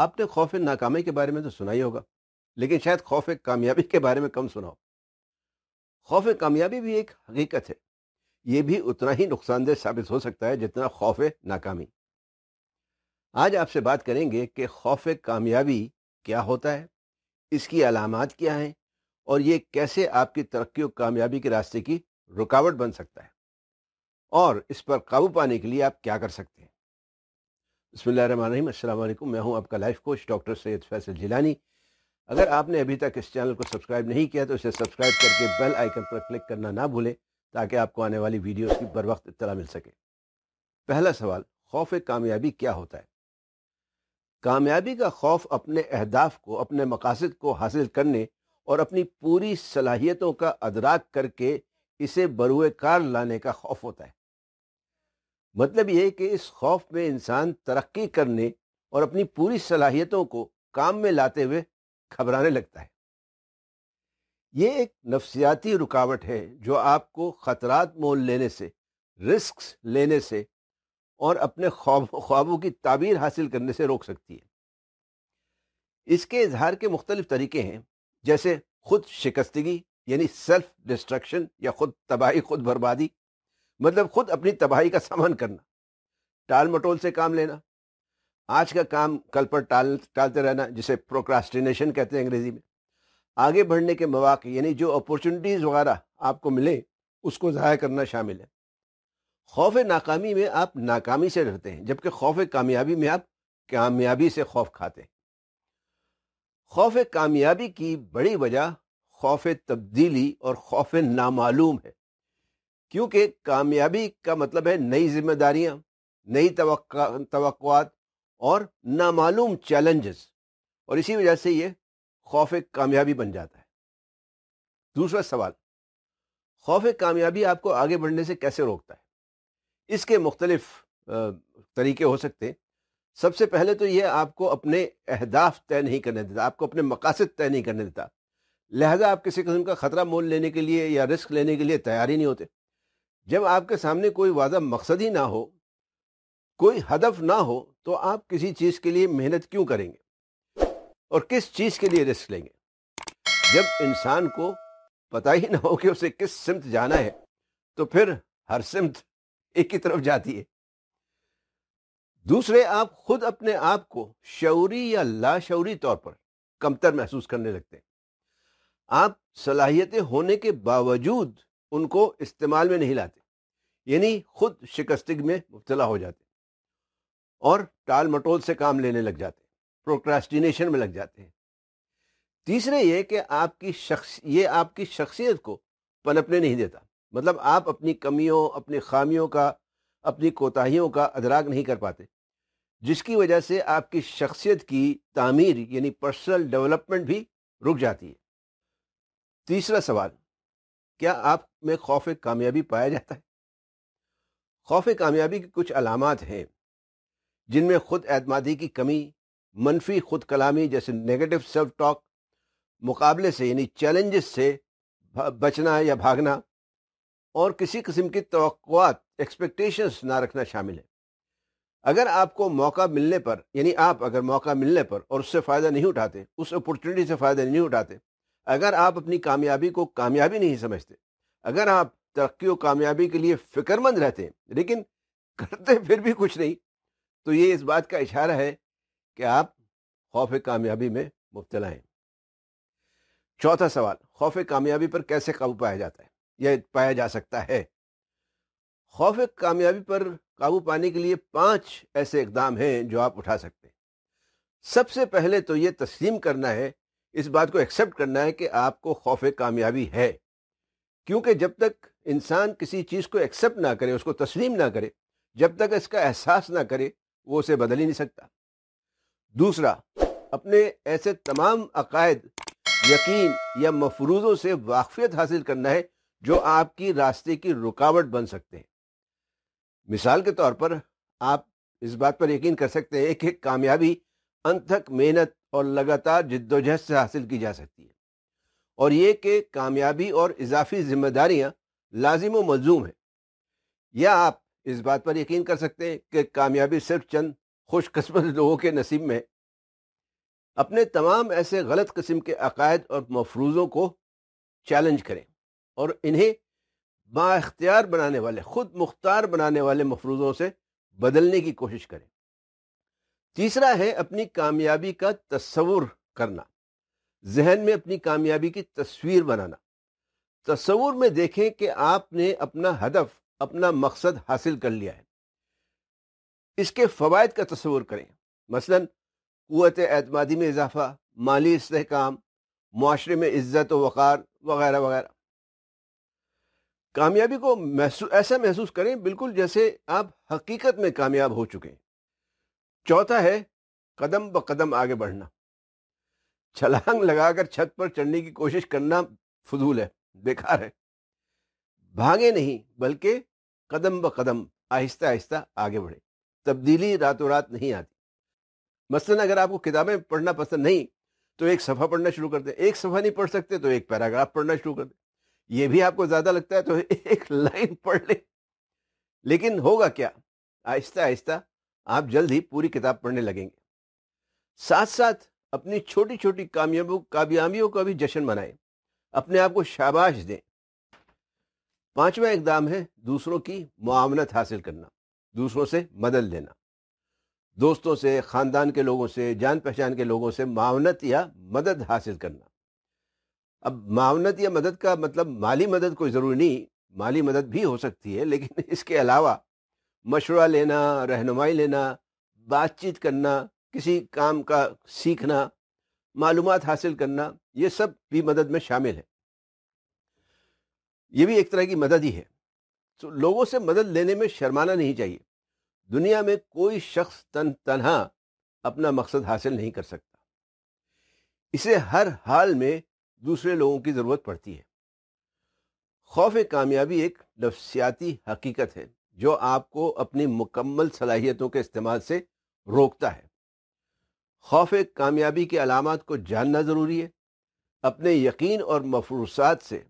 आपने खौफ नाकामी के बारे में तो सुना ही होगा लेकिन शायद खौफ कामयाबी के बारे में कम सुना हो खौफ कामयाबी भी एक हकीकत है ये भी उतना ही नुकसानदेह साबित हो सकता है जितना खौफ नाकामी आज आपसे बात करेंगे कि खौफ कामयाबी क्या होता है इसकी अलामत क्या हैं और ये कैसे आपकी तरक्की और कामयाबी के रास्ते की रुकावट बन सकता है और इस पर काबू पाने के लिए आप क्या कर सकते हैं बसमीम अल्लाम मैं हूं आपका life coach doctor Syed Faisal Jilani अगर आपने अभी तक इस चैनल को सब्सक्राइब नहीं किया तो इसे सब्सक्राइब करके बेल आइकन पर क्लिक करना ना भूलें ताकि आपको आने वाली वीडियोस की बर वक्त इतला मिल सके पहला सवाल खौफ कामयाबी क्या होता है कामयाबी का खौफ अपने अहदाफ को अपने मकासद को हासिल करने और अपनी पूरी सलाहियतों का अदराक करके इसे बरुए कार लाने का खौफ होता है मतलब यह कि इस खौफ में इंसान तरक्की करने और अपनी पूरी सलाहियतों को काम में लाते हुए घबराने लगता है ये एक नफ्सियाती रुकावट है जो आपको ख़तरात मोल लेने से रिस्क लेने से और अपने ख्वाब ख्वाबों की ताबीर हासिल करने से रोक सकती है इसके इजहार के मुख्तलिफ तरीके हैं जैसे खुद शिकस्तगी यानी सेल्फ डिस्ट्रक्शन या खुद तबाही खुद बर्बादी मतलब खुद अपनी तबाही का सामान करना टाल मटोल से काम लेना आज का काम कल पर टाल टालते रहना जिसे प्रोक्रास्टिनेशन कहते हैं अंग्रेजी में आगे बढ़ने के मौाक यानी जो अपॉर्चुनिटीज़ वगैरह आपको मिले उसको ज़ाया करना शामिल है खौफ नाकामी में आप नाकामी से डरते हैं जबकि खौफ कामयाबी में आप कामयाबी से खौफ खाते हैं खौफ कामयाबी की बड़ी वजह खौफ तब्दीली और खौफ नामालूम है क्योंकि कामयाबी का मतलब है नई जिम्मेदारियां नई तो और नामालूम चैलेंजेस और इसी वजह से ये खौफ कामयाबी बन जाता है दूसरा सवाल खौफ कामयाबी आपको आगे बढ़ने से कैसे रोकता है इसके मुख्तलिफ तरीके हो सकते हैं सबसे पहले तो यह आपको अपने अहदाफ तय नहीं करने देता आपको अपने मकासद तय नहीं करने देता लिहाजा आप किसी किस्म का ख़तरा मोल लेने के लिए या रिस्क लेने के लिए तैयार ही नहीं होते जब आपके सामने कोई वादा मकसद ही ना हो कोई हदफ ना हो तो आप किसी चीज़ के लिए मेहनत क्यों करेंगे और किस चीज़ के लिए रिस्क लेंगे जब इंसान को पता ही ना हो कि उसे किस सिमत जाना है तो फिर हर सिमत एक ही तरफ जाती है दूसरे आप खुद अपने आप को शौरी या लाशौरी तौर पर कमतर महसूस करने लगते हैं आप सलाहियतें होने के बावजूद उनको इस्तेमाल में नहीं लाते यानी खुद शिकस्तिक में मुबला हो जाते और टाल मटोल से काम लेने लग जाते प्रोक्रास्टिनेशन में लग जाते हैं तीसरे ये कि आपकी शख्स ये आपकी शख्सियत को पनपने नहीं देता मतलब आप अपनी कमियों अपनी खामियों का अपनी कोताहियों का अदराक नहीं कर पाते जिसकी वजह से आपकी शख्सियत की तामीर यानी पर्सनल डेवलपमेंट भी रुक जाती है तीसरा सवाल क्या आप में खौफ कामयाबी पाया जाता है खौफ कामयाबी की कुछ अलामत हैं जिनमें खुद एतमादी की कमी मनफी खुद कलामी जैसे नेगेटिव सेल्फ टॉक मुकाबले से यानी चैलेंजेस से बचना या भागना और किसी किस्म की तो एक्सपेक्टेशंस ना रखना शामिल है अगर आपको मौका मिलने पर यानी आप अगर मौका मिलने पर और उससे फ़ायदा नहीं उठाते उस अपॉर्चुनिटी से फ़ायदा नहीं उठाते अगर आप अपनी कामयाबी को कामयाबी नहीं समझते अगर आप तरक्की और कामयाबी के लिए फिक्रमंद रहते हैं लेकिन करते फिर भी कुछ नहीं तो ये इस बात का इशारा है कि आप खौफ कामयाबी में मुबतला हैं चौथा सवाल खौफ कामयाबी पर कैसे काबू पाया जाता है यह पाया जा सकता है खौफ कामयाबी पर काबू पाने के लिए पांच ऐसे इकदाम हैं जो आप उठा सकते हैं सबसे पहले तो ये तस्लीम करना है इस बात को एक्सेप्ट करना है कि आपको खौफ कामयाबी है क्योंकि जब तक इंसान किसी चीज़ को एक्सेप्ट ना करे उसको तस्लीम ना करे जब तक इसका एहसास ना करे वो उसे बदल ही नहीं सकता दूसरा अपने ऐसे तमाम अकायद यकीन या मफरूज़ों से वाकफियत हासिल करना है जो आपकी रास्ते की रुकावट बन सकते हैं मिसाल के तौर पर आप इस बात पर यकीन कर सकते हैं कि कामयाबी अनथक मेहनत और लगातार जद्दोजहद से हासिल की जा सकती है और ये कि कामयाबी और इजाफी जिम्मेदारियाँ लाजिम व मलजूम हैं या आप इस बात पर यकीन कर सकते हैं कि कामयाबी सिर्फ चंद खुशकस्मत लोगों के नसीब में अपने तमाम ऐसे गलत कस्म के अकायद और मफरूज़ों को चैलेंज करें और इन्हें बाख्तियार बनाने वाले ख़ुद मुख्तार बनाने वाले मफरूज़ों से बदलने की कोशिश करें तीसरा है अपनी कामयाबी का तस्वुर करना जहन में अपनी कामयाबी की तस्वीर बनाना तस्वुर में देखें कि आपने अपना हदफ अपना मकसद हासिल कर लिया है इसके फ़वाद का तस्वुर करें मसलन क़वत एतमादी में इजाफा माली इसकाम माशरे में इज़्ज़त वक़ार वगैरह वगैरह कामयाबी को महसूस ऐसा महसूस करें बिल्कुल जैसे आप हकीकत में कामयाब हो चुके हैं चौथा है कदम ब कदम आगे बढ़ना छलांग लगाकर छत पर चढ़ने की कोशिश करना फजूल है बेकार है भागे नहीं बल्कि कदम ब कदम आहिस्ता आहिस्ता आगे बढ़े तब्दीली रातों रात नहीं आती मसलन अगर आपको किताबें पढ़ना पसंद नहीं तो एक सफ़ा पढ़ना शुरू कर दें एक सफ़ा नहीं पढ़ सकते तो एक पैराग्राफ पढ़ना शुरू कर दें ये भी आपको ज़्यादा लगता है तो एक लाइन पढ़ लें लेकिन होगा क्या आहिस्ता आहिस्ता आप जल्द ही पूरी किताब पढ़ने लगेंगे साथ साथ अपनी छोटी छोटी कामयाबियों कामयाबियों का भी जश्न मनाएं अपने आप को शाबाश दें पांचवा इकदाम है दूसरों की मुआवनत हासिल करना दूसरों से मदद लेना दोस्तों से ख़ानदान के लोगों से जान पहचान के लोगों से मावनत या मदद हासिल करना अब मावनत या मदद का मतलब माली मदद कोई ज़रूरी नहीं माली मदद भी हो सकती है लेकिन इसके अलावा मशवरा लेना रहनुमाई लेना बातचीत करना किसी काम का सीखना मालूम हासिल करना ये सब भी मदद में शामिल है ये भी एक तरह की मदद ही है तो लोगों से मदद लेने में शर्माना नहीं चाहिए दुनिया में कोई शख्स तन तनहा अपना मकसद हासिल नहीं कर सकता इसे हर हाल में दूसरे लोगों की ज़रूरत पड़ती है खौफ कामयाबी एक नफसियाती हकीकत है जो आपको अपनी मुकम्मल सलाहियतों के इस्तेमाल से रोकता है खौफ कामयाबी के अलामत को जानना ज़रूरी है अपने यकीन और मफरूसात से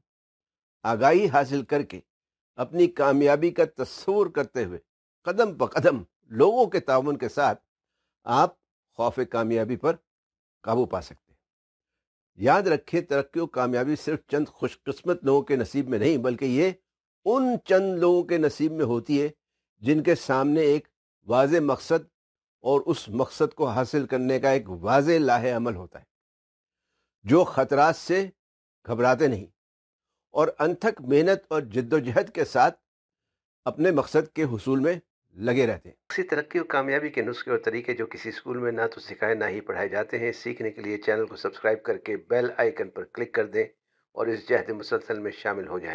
आगाही हासिल करके अपनी कामयाबी का तस्वूर करते हुए कदम ब कदम लोगों के तान के साथ आप खौफ कामयाबी पर काबू पा सकते हैं याद रखें तरक्की कामयाबी सिर्फ चंद खुशकस्मत लोगों के नसीब में नहीं बल्कि ये उन चंद लोगों के नसीब में होती है जिनके सामने एक वाज मकसद और उस मकसद को हासिल करने का एक वाज लाहे अमल होता है जो ख़तरा से घबराते नहीं और अनथक मेहनत और जद्दोजहद के साथ अपने मकसद के हसूल में लगे रहते हैं उसी तरक्की और कामयाबी के नुस्खे और तरीके जो किसी स्कूल में ना तो सिखाए ना ही पढ़ाए जाते हैं सीखने के लिए चैनल को सब्सक्राइब करके बेल आइकन पर क्लिक कर दें और इस जहद मुसलसल में शामिल हो जाएं